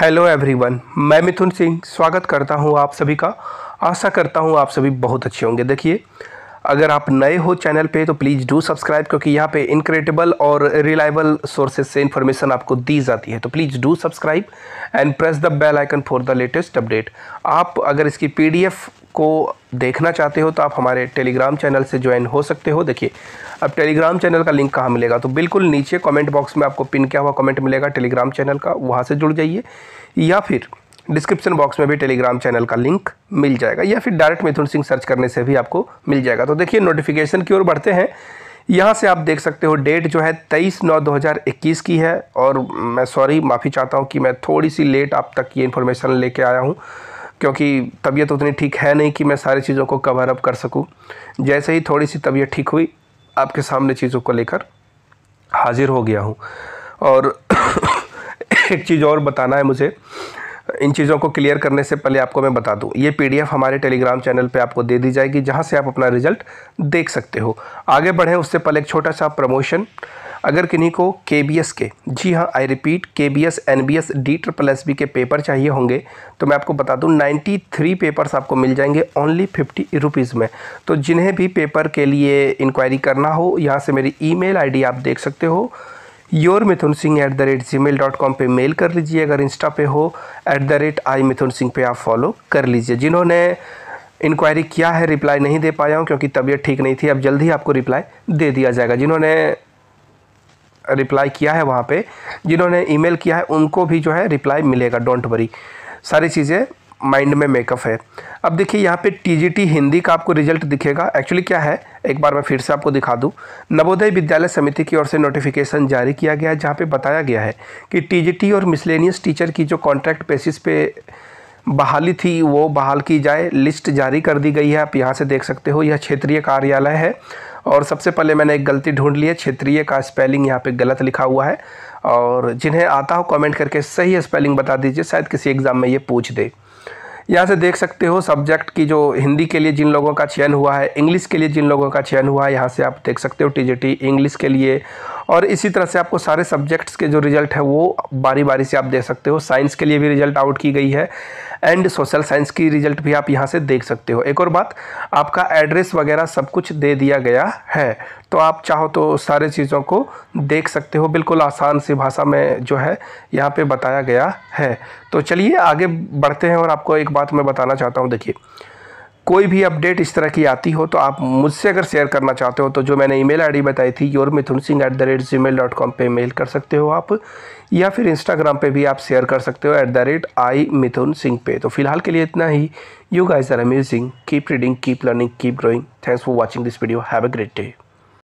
hello everyone मैं मिथुन सिंह स्वागत करता हूं आप सभी का आशा करता हूं आप सभी बहुत अच्छे होंगे देखिए अगर आप नए हो चैनल पे तो प्लीज़ डू सब्सक्राइब क्योंकि यहाँ पे इनक्रेडिबल और रिलायबल सोर्सेज से इन्फॉर्मेशन आपको दी जाती है तो please do subscribe and press the bell icon for the latest update आप अगर इसकी पीडीएफ को देखना चाहते हो तो आप हमारे टेलीग्राम चैनल से ज्वाइन हो सकते हो देखिए अब टेलीग्राम चैनल का लिंक कहाँ मिलेगा तो बिल्कुल नीचे कॉमेंट बॉक्स में आपको पिन किया हुआ कमेंट मिलेगा टेलीग्राम चैनल का वहाँ से जुड़ जाइए या फिर डिस्क्रिप्शन बॉक्स में भी टेलीग्राम चैनल का लिंक मिल जाएगा या फिर डायरेक्ट मिथुन सिंह सर्च करने से भी आपको मिल जाएगा तो देखिए नोटिफिकेशन की ओर बढ़ते हैं यहाँ से आप देख सकते हो डेट जो है तेईस नौ 2021 की है और मैं सॉरी माफ़ी चाहता हूँ कि मैं थोड़ी सी लेट आप तक ये इन्फॉर्मेशन लेके आया हूँ क्योंकि तबीयत उतनी ठीक है नहीं कि मैं सारी चीज़ों को कवर अप कर सकूँ जैसे ही थोड़ी सी तबीयत ठीक हुई आपके सामने चीज़ों को लेकर हाजिर हो गया हूँ और एक चीज़ और बताना है मुझे इन चीज़ों को क्लियर करने से पहले आपको मैं बता दूँ ये पीडीएफ हमारे टेलीग्राम चैनल पे आपको दे दी जाएगी जहाँ से आप अपना रिजल्ट देख सकते हो आगे बढ़ें उससे पहले एक छोटा सा प्रमोशन अगर किन्हीं को के के जी हाँ I repeat K B S N B S D triple S B के पेपर चाहिए होंगे तो मैं आपको बता दूँ 93 पेपर्स आपको मिल जाएंगे ओनली फिफ्टी रुपीज़ में तो जिन्हें भी पेपर के लिए इंक्वायरी करना हो यहाँ से मेरी ईमेल आईडी आप देख सकते हो your Mithun Singh at the rate gmail dot com पर मेल कर लीजिए अगर इंस्टा पे हो at the rate I Mithun Singh पे आप फॉलो कर लीजिए जिन्होंने इंक्वायरी किया है रिप्लाई नहीं दे पाया हूँ क्योंकि तबीयत ठीक नहीं थी अब जल्द ही आपको रिप्लाई दे दिया जाएगा जिन्होंने रिप्लाई किया है वहाँ पे जिन्होंने ईमेल किया है उनको भी जो है रिप्लाई मिलेगा डोंट वरी सारी चीज़ें माइंड में मेकअप है अब देखिए यहाँ पे टीजीटी हिंदी का आपको रिजल्ट दिखेगा एक्चुअली क्या है एक बार मैं फिर से आपको दिखा दूँ नवोदय विद्यालय समिति की ओर से नोटिफिकेशन जारी किया गया है जहाँ पे बताया गया है कि टीजीटी और मिसलेनियस टीचर की जो कॉन्ट्रैक्ट बेसिस पे बहाली थी वो बहाल की जाए लिस्ट जारी कर दी गई है आप यहाँ से देख सकते हो यह क्षेत्रीय कार्यालय है और सबसे पहले मैंने एक गलती ढूंढ ली है क्षेत्रीय का स्पेलिंग यहाँ पे गलत लिखा हुआ है और जिन्हें आता हो कमेंट करके सही स्पेलिंग बता दीजिए शायद किसी एग्ज़ाम में ये पूछ दे यहाँ से देख सकते हो सब्जेक्ट की जो हिंदी के लिए जिन लोगों का चयन हुआ है इंग्लिश के लिए जिन लोगों का चयन हुआ है यहाँ से आप देख सकते हो टी इंग्लिश के लिए और इसी तरह से आपको सारे सब्जेक्ट्स के जो रिज़ल्ट है वो बारी बारी से आप देख सकते हो साइंस के लिए भी रिज़ल्ट आउट की गई है एंड सोशल साइंस की रिज़ल्ट भी आप यहाँ से देख सकते हो एक और बात आपका एड्रेस वगैरह सब कुछ दे दिया गया है तो आप चाहो तो सारे चीज़ों को देख सकते हो बिल्कुल आसान सी भाषा में जो है यहाँ पर बताया गया है तो चलिए आगे बढ़ते हैं और आपको एक बात मैं बताना चाहता हूँ देखिए कोई भी अपडेट इस तरह की आती हो तो आप मुझसे अगर शेयर करना चाहते हो तो जो मैंने ईमेल आईडी बताई थी your Mithun Singh at the rate gmail dot com पर मेल कर सकते हो आप या फिर इंस्टाग्राम पे भी आप शेयर कर सकते हो at the rate I Mithun Singh पे तो फिलहाल के लिए इतना ही you guys are amusing keep reading keep learning keep growing thanks for watching this video have a great day